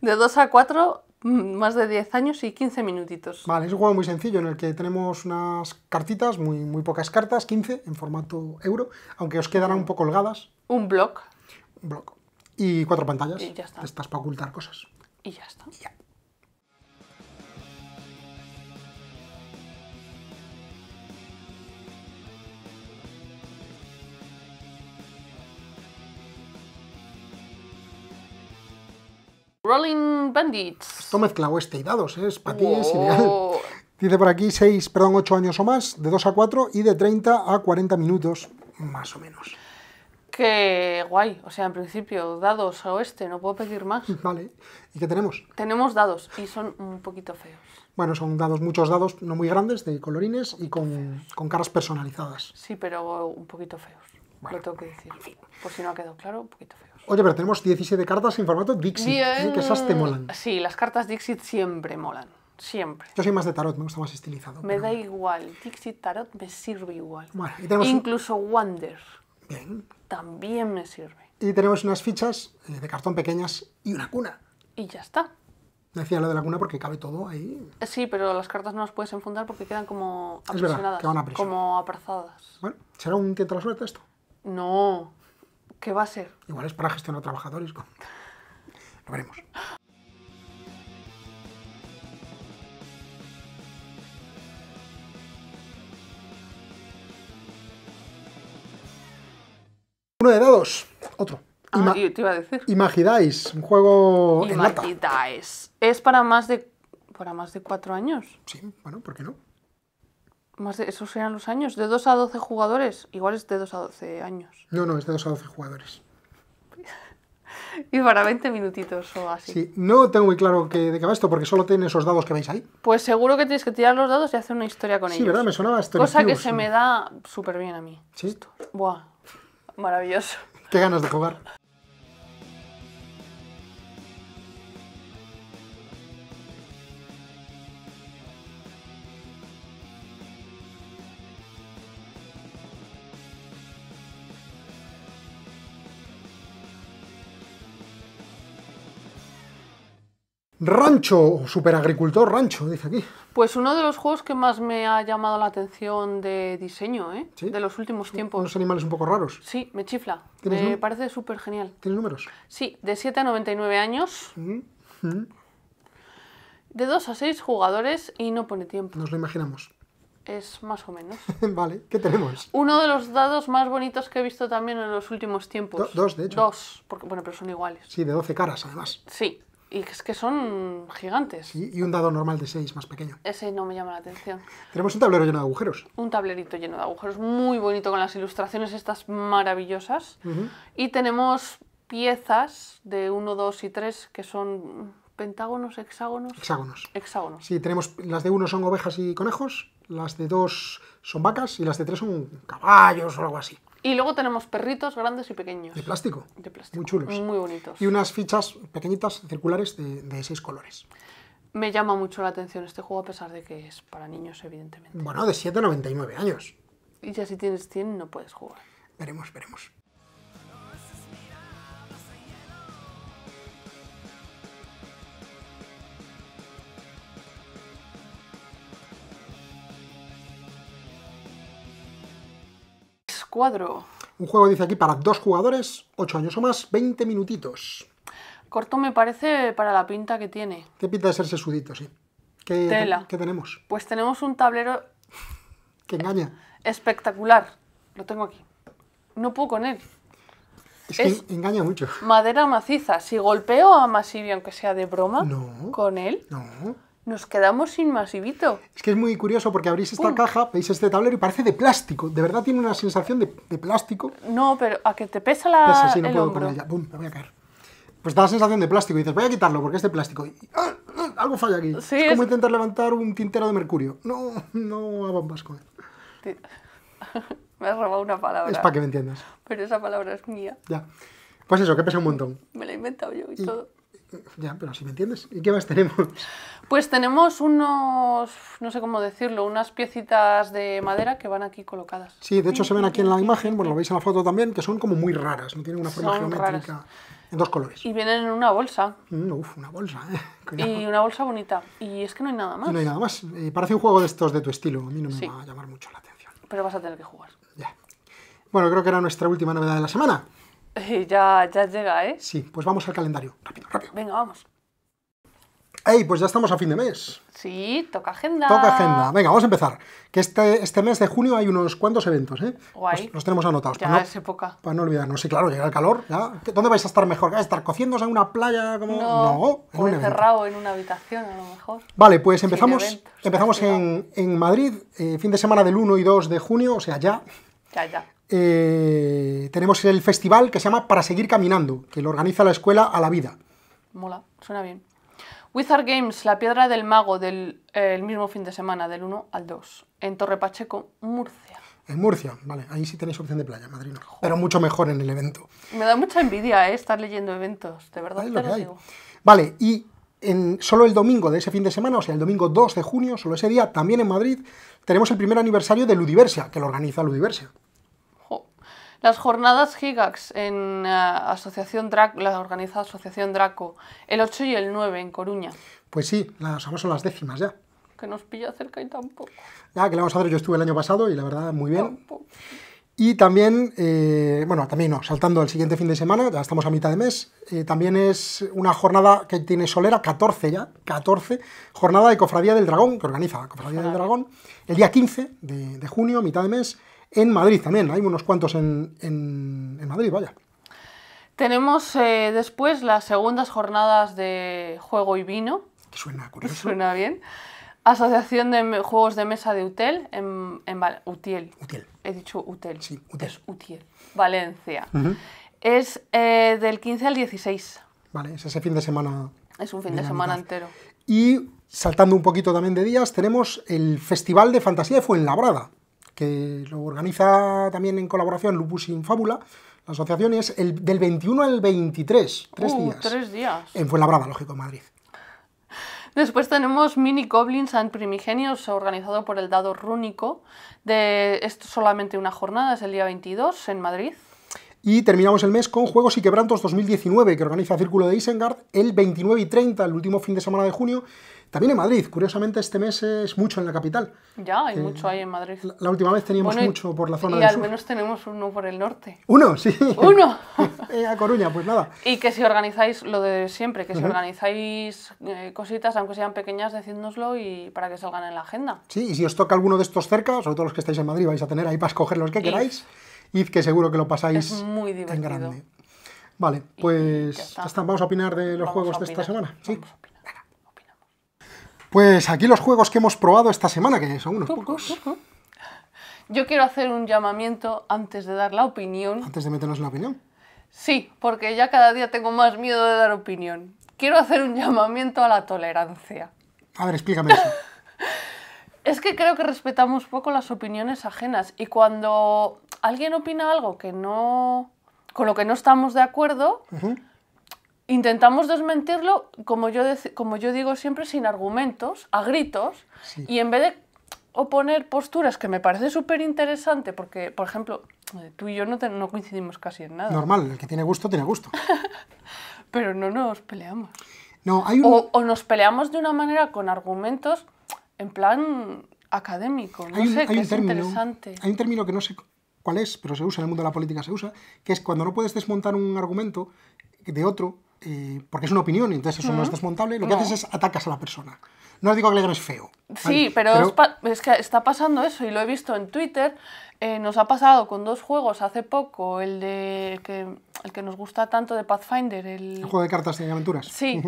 De 2 a 4, mm, más de 10 años y 15 minutitos. Vale, es un juego muy sencillo en el que tenemos unas cartitas, muy, pocas cartas, 15 en formato euro, aunque os quedarán un poco holgadas. Un blog Un blog. Y cuatro pantallas. Y ya está. Estás para ocultar cosas. Y ya está. ya. Rolling Bandits. Esto mezcla este y dados, ¿eh? es para ti, es Dice por aquí 6, perdón, 8 años o más, de 2 a 4 y de 30 a 40 minutos, más o menos. Qué guay, o sea, en principio, dados a oeste, no puedo pedir más. Vale, ¿y qué tenemos? Tenemos dados y son un poquito feos. Bueno, son dados, muchos dados, no muy grandes, de colorines y con, caras personalizadas. Sí, pero un poquito feos, lo tengo que decir. Por si no ha quedado claro, un poquito feo. Oye, pero tenemos 17 cartas en formato Dixit. Que esas te molan. Sí, las cartas Dixit siempre molan. Siempre. Yo soy más de tarot, me gusta más estilizado. Me da igual. Dixit Tarot me sirve igual. Incluso Wander. Bien. También me sirve. Y tenemos unas fichas eh, de cartón pequeñas y una cuna. Y ya está. Decía lo de la cuna porque cabe todo ahí. Sí, pero las cartas no las puedes enfundar porque quedan como aprisionadas. como aprazadas. Bueno, ¿será un tiento la suerte esto? No. ¿Qué va a ser? Igual es para gestionar trabajadores. Lo veremos. Uno de dados, otro. Ah, iba a decir. Imagidáis, un juego Imagidáis. Es para más de para más de cuatro años. Sí, bueno, ¿por qué no? Más de, esos eran los años, de 2 a 12 jugadores. Igual es de 2 a 12 años. No, no, es de 2 a 12 jugadores. y para 20 minutitos o así. Sí, no tengo muy claro que, de qué va esto porque solo tiene esos dados que veis ahí. Pues seguro que tienes que tirar los dados y hacer una historia con ellos. Sí, ¿verdad? Me sonaba esto. Cosa que se me da súper bien a mí. Sí. Buah, maravilloso. Qué ganas de jugar. Rancho, super agricultor, rancho, dice aquí. Pues uno de los juegos que más me ha llamado la atención de diseño, ¿eh? De los últimos tiempos. Unos animales un poco raros. Sí, me chifla. Me parece súper genial. ¿Tiene números? Sí, de 7 a 99 años. Mm, mm. De 2 a 6 jugadores y no pone tiempo. Nos lo imaginamos. Es más o menos. vale, ¿qué tenemos? Uno de los dados más bonitos que he visto también en los últimos tiempos. dos, de hecho. Dos, porque, bueno, pero son iguales. Sí, de 12 caras además. Sí y es que son gigantes. Sí, y un dado normal de 6 más pequeño. Ese no me llama la atención. Tenemos un tablero lleno de agujeros. Un tablerito lleno de agujeros, muy bonito con las ilustraciones estas maravillosas. Y tenemos piezas de 1, 2 y 3 que son pentágonos, hexágonos. Hexágonos. Hexágonos. Sí, tenemos las de 1 son ovejas y conejos, las de 2 son vacas y las de 3 son caballos o algo así. Y luego tenemos perritos grandes y pequeños. De plástico. De plástico. Muy chulos. Muy bonitos. Y unas fichas pequeñitas, circulares, de, seis colores. Me llama mucho la atención este juego, a pesar de que es para niños, evidentemente. Bueno, de 7 a 99 años. Y ya si tienes 100 no puedes jugar. Veremos, veremos. Un juego, dice aquí, para dos jugadores, ocho años o más, 20 minutitos. Corto me parece para la pinta que tiene. Qué pinta de ser sesudito, sí. ¿Qué, Tela. ¿Qué tenemos? Pues tenemos un tablero... que engaña. Espectacular. Lo tengo aquí. No puedo con él. Es, que engaña mucho. Madera maciza. Si golpeo a Masivi, aunque sea de broma, con él, no nos quedamos sin masivito. Es que es muy curioso porque abrís esta caja, veis este tablero y parece de plástico. De verdad tiene una sensación de, plástico. No, pero a que te pesa la. Pesa, sí, no puedo Me voy a caer. Pues da la sensación de plástico y dices, voy a quitarlo porque es de plástico. Ah, ah, algo falla aquí. es como intentar levantar un tintero de mercurio. No, no bombas con él. me has robado una palabra. Es para que me entiendas. Pero esa palabra es mía. Ya. Pues eso, que pesa un montón. Me la he inventado yo y... todo. Ya, pero si me entiendes. ¿Y qué más tenemos? Pues tenemos unos, no sé cómo decirlo, unas piecitas de madera que van aquí colocadas. Sí, de hecho se ven aquí en la imagen, bueno, lo veis en la foto también, que son como muy raras, no tienen una forma geométrica. En dos colores. Y vienen en una bolsa. Mm, uf, una bolsa, ¿eh? Y una bolsa bonita. Y es que no hay nada más. No hay nada más. Eh, parece un juego de estos de tu estilo. A mí no me va a llamar mucho la atención. Pero vas a tener que jugar. Ya. Bueno, creo que era nuestra última novedad de la semana. Ya, ya llega, ¿eh? Sí, pues vamos al calendario. Rápido, rápido. Venga, vamos. ¡Ey! Pues ya estamos a fin de mes. Sí, toca agenda. Toca agenda. Venga, vamos a empezar. Que este, este mes de junio hay unos cuantos eventos, ¿eh? Guay. Los, tenemos anotados. para no, época. no olvidarnos. Sí, claro, llega el calor. ¿Dónde vais a estar mejor? a estar cociéndose en una playa? Como... No, encerrado en una habitación, a lo mejor. Vale, pues empezamos, empezamos en, Madrid, eh, fin de semana del 1 y 2 de junio, o sea, ya. Ya, ya. Eh, tenemos el festival que se llama Para Seguir Caminando, que lo organiza la Escuela a la Vida. Mola, suena bien. Wizard Games, La Piedra del Mago, del eh, mismo fin de semana, del 1 al 2, en Torre Pacheco, Murcia. En Murcia, vale, ahí sí tenéis opción de playa, Madrid. No. Pero mucho mejor en el evento. Me da mucha envidia eh, estar leyendo eventos, de verdad. te lo digo. vale y en, solo el domingo de ese fin de semana, o sea, el domingo 2 de junio, solo ese día, también en Madrid, tenemos el primer aniversario de Ludiversia, que lo organiza Ludiversia. Las jornadas GIGAX en eh, Asociación Drac la organiza Asociación Draco, el 8 y el 9 en Coruña. Pues sí, las, vamos son las décimas ya. Que nos pilla cerca y tampoco. Ya, que la vamos a hacer, yo estuve el año pasado y la verdad muy bien. Y también, eh, bueno, también no, saltando al siguiente fin de semana, ya estamos a mitad de mes, eh, también es una jornada que tiene Solera, 14 ya, 14, jornada de Cofradía del Dragón, que organiza Cofradía del Dragón, el día 15 de, de junio, mitad de mes, en Madrid también, hay unos cuantos en, Madrid, vaya. Tenemos eh, después las segundas jornadas de juego y vino. Que suena curioso. Suena bien. Asociación de Juegos de Mesa de Utel, en, en Utiel. Utiel. He dicho Utel. Sí, Utel. Utiel, Valencia. Es eh, del 15 al 16. Vale, es ese fin de semana. Es un fin de, semana entero. Y saltando un poquito también de días, tenemos el Festival de Fantasía de Fuenlabrada que lo organiza también en colaboración Lupus Infábula Fábula, la asociación, es del 21 al 23, tres uh, días. Tres días. En Fuenlabrada, lógico, en Madrid. Después tenemos Mini Goblins and Primigenios, organizado por el dado rúnico. De, es solamente una jornada, es el día 22 en Madrid. Y terminamos el mes con Juegos y Quebrantos 2019, que organiza Círculo de Isengard el 29 y 30, el último fin de semana de junio, también en Madrid, curiosamente este mes es mucho en la capital. Ya, hay eh, mucho ahí en Madrid. La, última vez teníamos mucho por la zona y al menos tenemos uno por el norte. ¿Uno? Sí. ¡Uno! Eh, a Coruña, pues nada. Y que si organizáis lo de siempre, que si organizáis eh, cositas, aunque sean pequeñas, decídnoslo y para que salgan en la agenda. Sí, y si os toca alguno de estos cerca, sobre todo los que estáis en Madrid, vais a tener ahí para escoger los que queráis. Y que seguro que lo pasáis muy en grande. Vale, pues ya está. vamos a opinar de los juegos de esta semana. ¿sí? Pues aquí los juegos que hemos probado esta semana, que son unos pocos. Yo quiero hacer un llamamiento antes de dar la opinión. Antes de meternos en la opinión. Sí, porque ya cada día tengo más miedo de dar opinión. Quiero hacer un llamamiento a la tolerancia. A ver, explícame eso. es que creo que respetamos poco las opiniones ajenas y cuando alguien opina algo que no con lo que no estamos de acuerdo, intentamos desmentirlo, como yo, como yo digo siempre, sin argumentos, a gritos, y en vez de oponer posturas que me parece súper interesante, porque, por ejemplo, eh, tú y yo no, no coincidimos casi en nada. Normal, el que tiene gusto, tiene gusto. Pero no nos peleamos. No, o, nos peleamos de una manera con argumentos en plan académico, no hay un, sé, término, Hay un término que no sé cuál es, pero se usa en el mundo de la política, se usa, que es cuando no puedes desmontar un argumento de otro, eh, porque es una opinión y entonces eso no es desmontable, lo que haces es atacas a la persona. No digo que le es feo. Sí, pero, Es, que está pasando eso y lo he visto en Twitter. Eh, nos ha pasado con dos juegos hace poco, el de el que, el que nos gusta tanto de Pathfinder, el... juego de cartas de aventuras. Sí.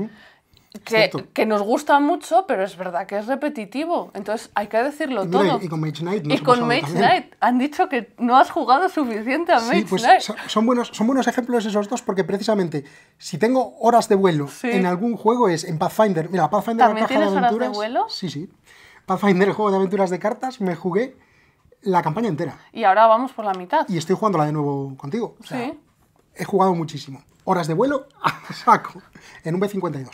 Que, nos gusta mucho, pero es verdad que es repetitivo. Entonces hay que decirlo todo. Y con Mage Knight. Han dicho que no has jugado suficiente a Mage pues, Son buenos, son buenos ejemplos esos dos porque precisamente si tengo horas de vuelo en algún juego es en Pathfinder. Mira, Pathfinder ¿También la aventuras. horas de vuelo? Sí, sí. Pathfinder, el juego de aventuras de cartas, me jugué la campaña entera. Y ahora vamos por la mitad. Y estoy jugándola de nuevo contigo. sí. He jugado muchísimo horas de vuelo saco en un B-52.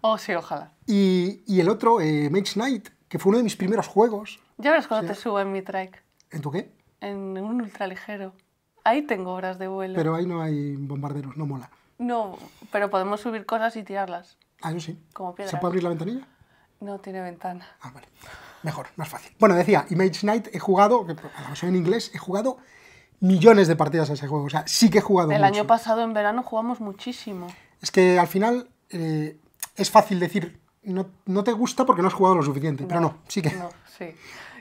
Oh, sí, ojalá. Y, el otro, eh, Mage Knight, que fue uno de mis primeros juegos. Ya verás cuando te subo en mi trike. ¿En tu qué? En un ultraligero. Ahí tengo horas de vuelo. Pero ahí no hay bombarderos, no mola. No, pero podemos subir cosas y tirarlas. Ah, yo sí. ¿Se puede abrir la ventanilla? No tiene ventana. Ah, vale. Mejor, más fácil. Bueno, decía, y Image Knight he jugado, que soy en inglés, he jugado millones de partidas a ese juego. O sea, sí que he jugado El año pasado en verano jugamos muchísimo. Es que al final eh, es fácil decir, no, te gusta porque no has jugado lo suficiente, pero no, sí que. sí.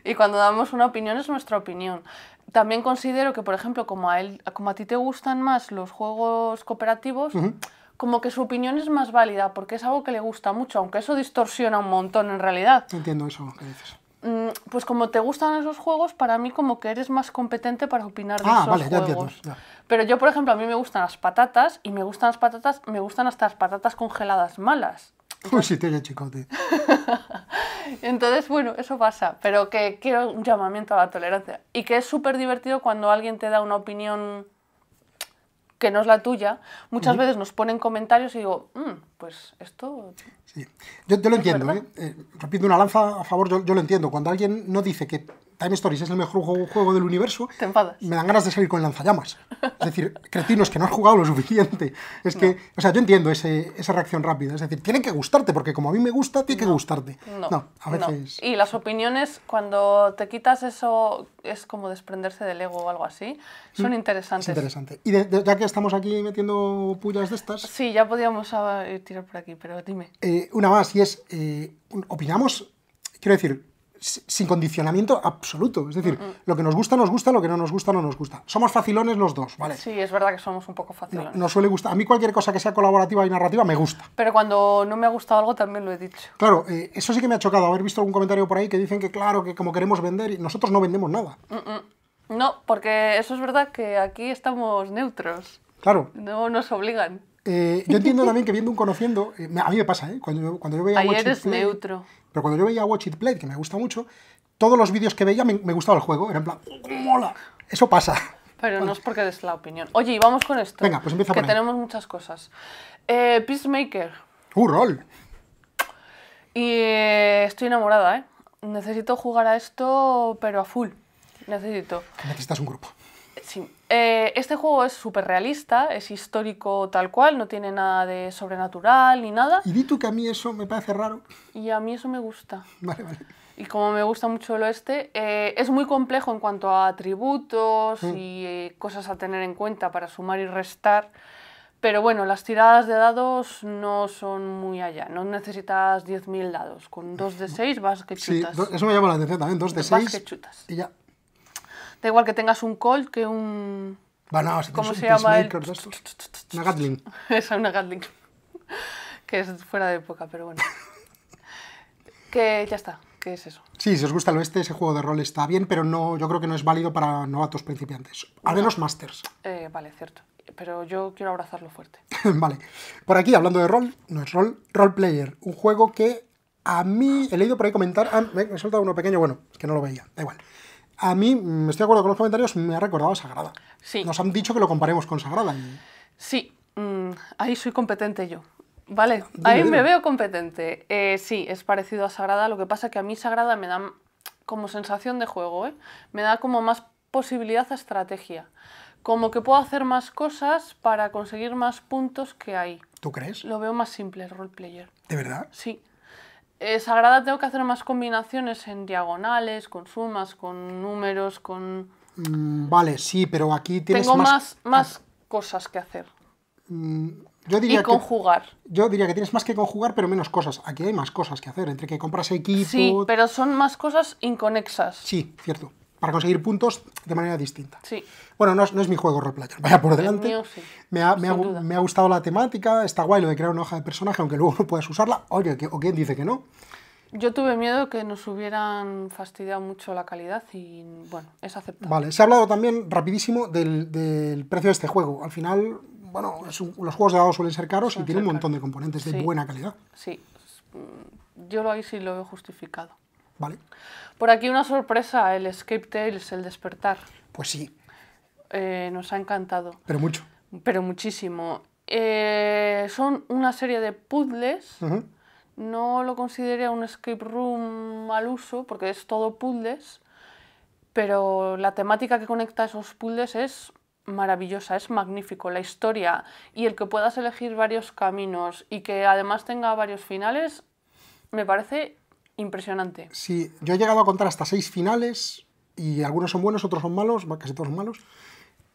Y cuando damos una opinión es nuestra opinión. También considero que, por ejemplo, como a, él, a ti te gustan más los juegos cooperativos, como que su opinión es más válida porque es algo que le gusta mucho, aunque eso distorsiona un montón en realidad. Entiendo eso que dices. Mm, pues como te gustan esos juegos, para mí como que eres más competente para opinar de ah, esos vale, juegos. Ya entiendo, Pero yo, por ejemplo, a mí me gustan las patatas y me gustan las patatas, me gustan hasta las patatas congeladas malas. Uy, sí, chicote. Entonces, bueno, eso pasa, pero que quiero un llamamiento a la tolerancia y que es súper divertido cuando alguien te da una opinión que no es la tuya, muchas veces nos ponen comentarios y digo, mm, pues esto... Yo, lo entiendo, ¿eh? ¿eh? repito una lanza a favor, yo, yo, lo entiendo. Cuando alguien no dice que Time Stories es el mejor juego, del universo, Te me dan ganas de salir con lanzallamas. Es decir, cretinos que no has jugado lo suficiente. Es que, o sea, yo entiendo ese, esa reacción rápida. Es decir, tiene que gustarte, porque como a mí me gusta, tiene que gustarte. No, no a veces. Y las opiniones, cuando te quitas eso, es como desprenderse del ego o algo así, son mm. interesantes. Es interesante. Y ya que estamos aquí metiendo pullas de estas. Sí, ya podíamos ah, tirar por aquí, pero dime. Eh, una más, y es, eh, opinamos, quiero decir, sin condicionamiento absoluto. Es decir, lo que nos gusta, nos gusta, lo que no nos gusta, no nos gusta. Somos facilones los dos, ¿vale? Sí, es verdad que somos un poco facilones. nos suele gustar. A mí cualquier cosa que sea colaborativa y narrativa me gusta. Pero cuando no me ha gustado algo también lo he dicho. Claro, eh, eso sí que me ha chocado haber visto algún comentario por ahí que dicen que claro, que como queremos vender, y nosotros no vendemos nada. no, porque eso es verdad que aquí estamos neutros. Claro. No nos obligan. Eh, yo entiendo también que viendo un conociendo, eh, a mí me pasa, ¿eh? cuando, yo, cuando yo veía Watch It Play, Pero cuando yo veía Play, que me gusta mucho, todos los vídeos que veía me, gustaba el juego, era en plan, oh, ¡mola! Eso pasa. Pero no es porque des la opinión. Oye, y vamos con esto. Venga, pues empieza Que tenemos muchas cosas. Eh, Peacemaker. ¡Uh, rol! Y estoy enamorada, ¿eh? Necesito jugar a esto, pero a full. Necesito. Necesitas un grupo. Sí, eh, este juego es súper realista, es histórico tal cual, no tiene nada de sobrenatural ni nada. Y di tú que a mí eso me parece raro. Y a mí eso me gusta. Vale, vale. Y como me gusta mucho el oeste, eh, es muy complejo en cuanto a atributos mm. y eh, cosas a tener en cuenta para sumar y restar. Pero bueno, las tiradas de dados no son muy allá. No necesitas 10.000 dados. Con 2 de 6 vas que chutas. Sí, eso me llama la atención también. 2 de 6 vas que chutas. Y ya. Da igual que tengas un Colt que un... Bueno, ¿Cómo se llama el... Una Gatling. Esa, una Gatling. que es fuera de época, pero bueno. que ya está, ¿Qué es eso. Sí, si os gusta el este, ese juego de rol está bien, pero no, yo creo que no es válido para novatos principiantes. Al menos masters. Eh, vale, cierto. Pero yo quiero abrazarlo fuerte. vale. Por aquí, hablando de rol, no es rol, role player. Un juego que a mí he leído por ahí comentar. Ah, me he soltado uno pequeño, bueno, es que no lo veía, da igual a mí, me estoy de acuerdo con los comentarios, me ha recordado a Sagrada. Sí. Nos han dicho que lo comparemos con Sagrada. Sí, mm, ahí soy competente yo. Vale, ahí me veo competente. Eh, sí, es parecido a Sagrada, lo que pasa que a mí Sagrada me da como sensación de juego, ¿eh? me da como más posibilidad a estrategia. Como que puedo hacer más cosas para conseguir más puntos que ahí. ¿Tú crees? Lo veo más simple, el roleplayer. ¿De verdad? Sí. Eh, sagrada tengo que hacer más combinaciones en diagonales, con sumas, con números, con... Mm, vale, sí, pero aquí tienes tengo más... más, cosas que hacer. Mm, yo diría conjugar. yo diría que tienes más que conjugar, pero menos cosas. Aquí hay más cosas que hacer, entre que compras equipo... Sí, pero son más cosas inconexas. Sí, cierto para conseguir puntos de manera distinta. Sí. Bueno, no, es mi juego roleplayer, vaya por delante. sí. me, ha, me, gustado la temática, está guay lo de crear una hoja de personaje, aunque luego no puedas usarla. Oye, ¿o quién dice que no? Yo tuve miedo que nos hubieran fastidiado mucho la calidad y bueno, es aceptable. Vale, se ha hablado también rapidísimo del, precio de este juego. Al final, bueno, los juegos de dados suelen ser caros y tienen un montón de componentes de buena calidad. Sí, mm, yo lo ahí sí lo he justificado. Vale. Por aquí una sorpresa, el Escape Tales, el despertar. Pues sí. Eh, nos ha encantado. Pero mucho. Pero muchísimo. Eh, son una serie de puzzles. No lo consideré un escape room mal uso, porque es todo puzzles. Pero la temática que conecta esos puzzles es maravillosa, es magnífico. La historia y el que puedas elegir varios caminos y que además tenga varios finales, me parece Impresionante. Sí, yo he llegado a contar hasta seis finales y algunos son buenos, otros son malos, casi todos malos.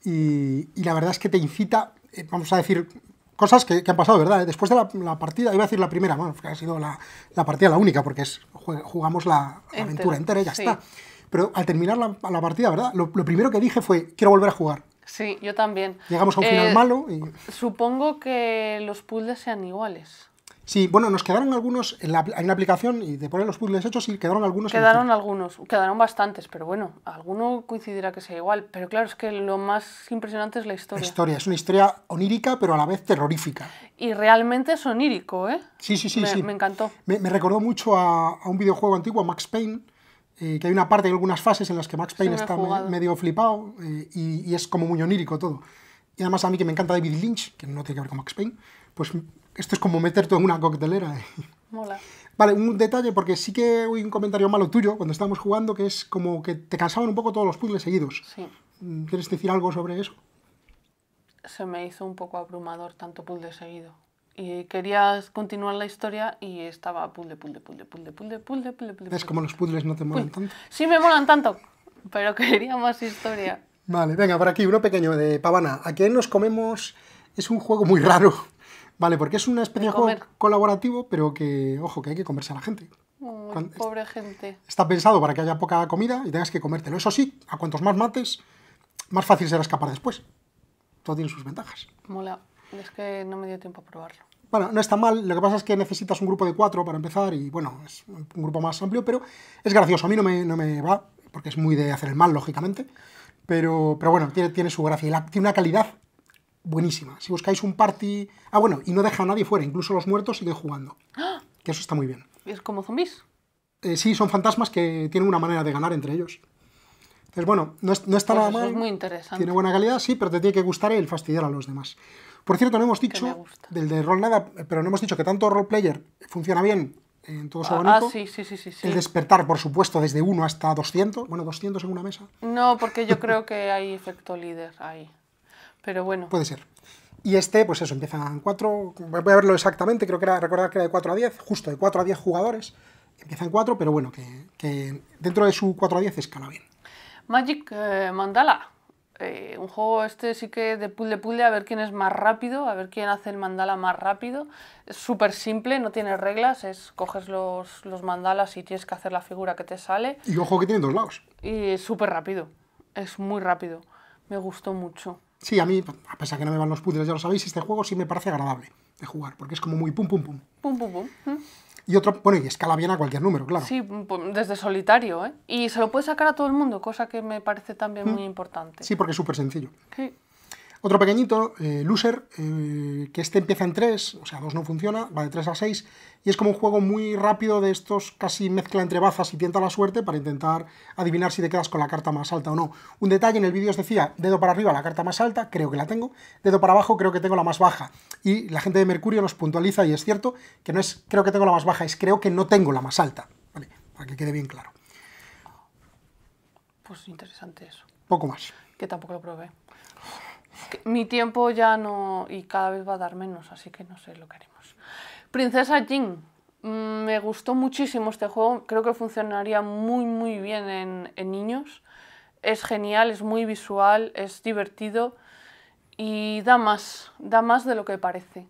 Y, la verdad es que te incita, eh, vamos a decir, cosas que, han pasado, ¿verdad? Después de la, partida, iba a decir la primera, bueno, que ha sido la, partida la única porque es, jugamos la, aventura entera, ya está. Pero al terminar la, partida, ¿verdad? Lo, primero que dije fue, quiero volver a jugar. Sí, yo también. Llegamos a un final eh, malo. Y... Supongo que los puzzles sean iguales. Sí, bueno, nos quedaron algunos en la, aplicación y de poner los puzzles hechos, y quedaron algunos. Quedaron algunos, quedaron bastantes, pero bueno, alguno coincidirá que sea igual. Pero claro, es que lo más impresionante es la historia. La historia, es una historia onírica, pero a la vez terrorífica. Y realmente es onírico, ¿eh? Sí, sí, sí. Me, sí. me encantó. Me, recordó mucho a, un videojuego antiguo, Max Payne, eh, que hay una parte, hay algunas fases en las que Max Payne está medio flipado eh, y, y es como muy onírico todo. Y además a mí que me encanta David Lynch, que no tiene que ver con Max Payne, pues esto es como meterte en una coctelera. Eh. Mola. Vale, un detalle, porque sí que oí un comentario malo tuyo cuando estábamos jugando, que es como que te cansaban un poco todos los puzzles seguidos. Sí. Mm, ¿Quieres decir algo sobre eso? Se me hizo un poco abrumador tanto puzzle seguido. Y querías continuar la historia y estaba puzzle, puzzle, puzzle, puzzle, puzzle, puzzle, puzzle. ¿Ves como los puzzles no te molan tanto? Sí, me molan tanto, pero quería más historia. Vale, venga, por aquí, uno pequeño de Pavana. ¿A qué nos comemos? Es un juego muy raro Vale, porque es una especie de, colaborativo, pero que, ojo, que hay que comerse a la gente. pobre gente. Está pensado para que haya poca comida y tengas que comértelo. Eso sí, a cuantos más mates, más fácil será escapar después. Todo tiene sus ventajas. Mola. Es que no me dio tiempo a probarlo. Bueno, no está mal, lo que pasa es que necesitas un grupo de cuatro para empezar y bueno, es un grupo más amplio, pero es gracioso. A mí no me, va, porque es muy de hacer el mal, lógicamente, pero, pero bueno, tiene, tiene su gracia y la, tiene una calidad buenísima. Si buscáis un party... Ah, bueno, y no deja a nadie fuera, incluso los muertos siguen jugando. ¡Ah! Que eso está muy bien. ¿Es como zombies? Eh, sí, son fantasmas que tienen una manera de ganar entre ellos. Entonces, bueno, no, está pues nada mal. Es muy interesante. Tiene buena calidad, sí, pero te tiene que gustar el fastidiar a los demás. Por cierto, no hemos dicho del de rol nada, pero no hemos dicho que tanto role player funciona bien en todo su ah, abanico. Ah, sí, sí, sí, El despertar, por supuesto, desde 1 hasta 200, bueno, 200 en una mesa. No, porque yo creo que hay efecto líder ahí pero bueno. Puede ser. Y este, pues eso, empieza en 4, voy a verlo exactamente, creo que era, recordar que era de 4 a 10, justo de 4 a 10 jugadores, empieza en 4, pero bueno, que, dentro de su 4 a 10 escala bien. Magic eh, Mandala, eh, un juego este sí que de puzzle puzzle, a ver quién es más rápido, a ver quién hace el mandala más rápido. Es súper simple, no tiene reglas, es coges los, mandalas y tienes que hacer la figura que te sale. Y ojo que tiene dos lados. Y es súper rápido, es muy rápido, me gustó mucho. Sí, a mí, a pesar que no me van los puzzles, ya lo sabéis, este juego sí me parece agradable de jugar, porque es como muy pum pum pum. Pum pum pum. Mm. Y otro, bueno, y escala bien a cualquier número, claro. Sí, desde solitario, ¿eh? Y se lo puede sacar a todo el mundo, cosa que me parece también mm. muy importante. Sí, porque es súper sencillo. Sí. Otro pequeñito, eh, Loser, eh, que este empieza en 3, o sea, 2 no funciona, va de 3 a 6, y es como un juego muy rápido de estos, casi mezcla entre bazas y tienta la suerte para intentar adivinar si te quedas con la carta más alta o no. Un detalle, en el vídeo os decía, dedo para arriba la carta más alta, creo que la tengo, dedo para abajo creo que tengo la más baja, y la gente de Mercurio nos puntualiza, y es cierto, que no es creo que tengo la más baja, es creo que no tengo la más alta, ¿vale? Para que quede bien claro. Pues interesante eso. Poco más. Que tampoco lo probé. Mi tiempo ya no, y cada vez va a dar menos, así que no sé lo que haremos. Princesa Jin, mm, me gustó muchísimo este juego, creo que funcionaría muy muy bien en, niños. Es genial, es muy visual, es divertido y da más, da más de lo que parece.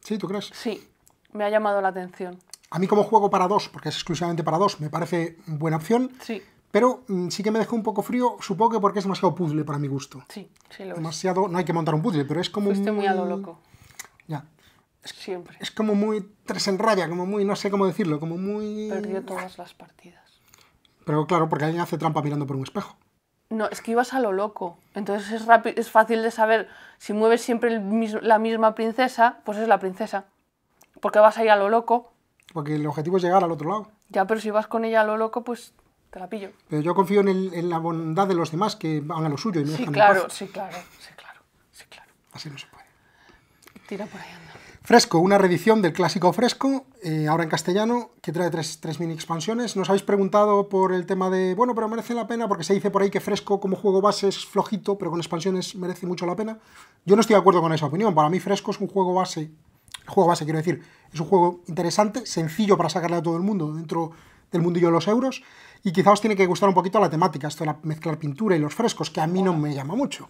¿Sí, tú crees? Sí, me ha llamado la atención. A mí como juego para dos, porque es exclusivamente para dos, me parece buena opción. Sí. Pero mm, sí que me dejó un poco frío, supongo que porque es demasiado puzzle para mi gusto. Sí, sí lo Demasiado, no hay que montar un puzzle, pero es como... Fuiste muy, muy a lo loco. Ya. Siempre. Es como muy tres en raya, como muy, no sé cómo decirlo, como muy... Perdió todas las partidas. Pero claro, porque alguien hace trampa mirando por un espejo. No, es que ibas a lo loco. Entonces es, es fácil de saber. Si mueves siempre la misma princesa, pues es la princesa. Porque vas a ir a lo loco. Porque el objetivo es llegar al otro lado. Ya, pero si vas con ella a lo loco, pues te la pillo. Pero yo confío en, la bondad de los demás que van a lo suyo y no sí, claro, sí, claro, sí, claro, sí, claro. Así no se puede. Tira por ahí anda. Fresco, una reedición del clásico Fresco, eh, ahora en castellano, que trae tres, tres, mini expansiones. Nos habéis preguntado por el tema de, bueno, pero merece la pena, porque se dice por ahí que Fresco como juego base es flojito, pero con expansiones merece mucho la pena. Yo no estoy de acuerdo con esa opinión. Para mí Fresco es un juego base, juego base quiero decir, es un juego interesante, sencillo para sacarle a todo el mundo dentro del mundillo de los euros y quizá os tiene que gustar un poquito la temática, esto de mezclar pintura y los frescos, que a mí no me llama mucho.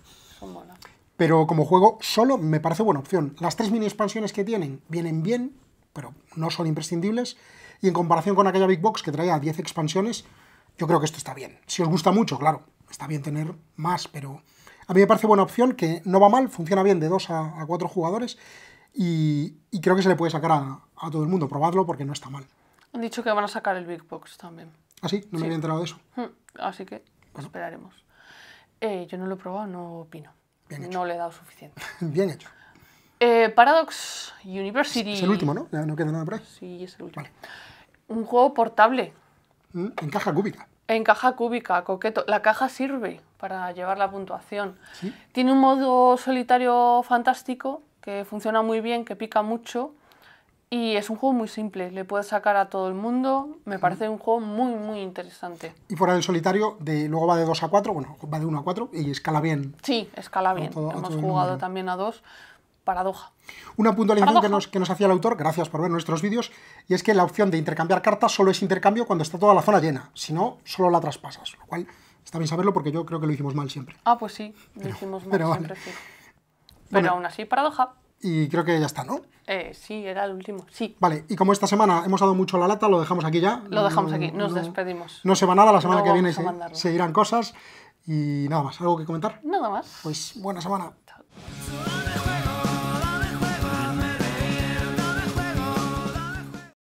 Pero como juego solo me parece buena opción. Las tres mini expansiones que tienen vienen bien, pero no son imprescindibles. Y en comparación con aquella Big Box que traía 10 expansiones, yo creo que esto está bien. Si os gusta mucho, claro, está bien tener más, pero a mí me parece buena opción, que no va mal, funciona bien de 2 a 4 jugadores y, creo que se le puede sacar a, a todo el mundo. probarlo porque no está mal. Han dicho que van a sacar el Big Box también. ¿Ah, sí? No me había enterado de eso. Hmm, así que esperaremos. Eh, yo no lo he probado, no opino. No le he dado suficiente. Bien hecho. Eh, Paradox University. Es el último, ¿no? no queda nada por ahí. Sí, es el último. Un juego portable. Mm, en caja cúbica. En caja cúbica, coqueto. La caja sirve para llevar la puntuación. ¿Sí? Tiene un modo solitario fantástico que funciona muy bien, que pica mucho y es un juego muy simple, le puedes sacar a todo el mundo. Me parece un juego muy, muy interesante. Y fuera del solitario, de, luego va de 2 a 4, bueno, va de 1 a 4 y escala bien. Sí, escala bien. Hemos jugado también a 2. Paradoja. Una puntualización Que, nos, que nos hacía el autor, gracias por ver nuestros vídeos, y es que la opción de intercambiar cartas solo es intercambio cuando está toda la zona llena, si no, solo la traspasas, lo cual está bien saberlo porque yo creo que lo hicimos mal siempre. Ah, pues sí, lo hicimos mal siempre, sí. Pero aún así, paradoja y creo que ya está, ¿no? Eh, sí, era el último, sí. Vale, y como esta semana hemos dado mucho la lata, lo dejamos aquí ya. Lo dejamos aquí, nos despedimos. No se va nada, la semana que viene se, seguirán cosas y nada más. ¿Algo que comentar? Nada más. Pues buena semana. Chao.